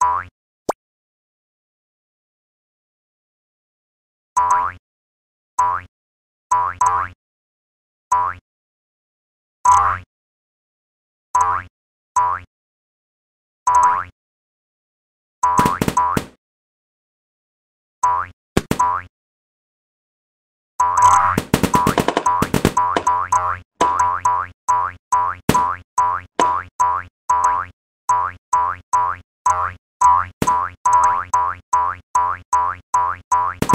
Bye. Bye.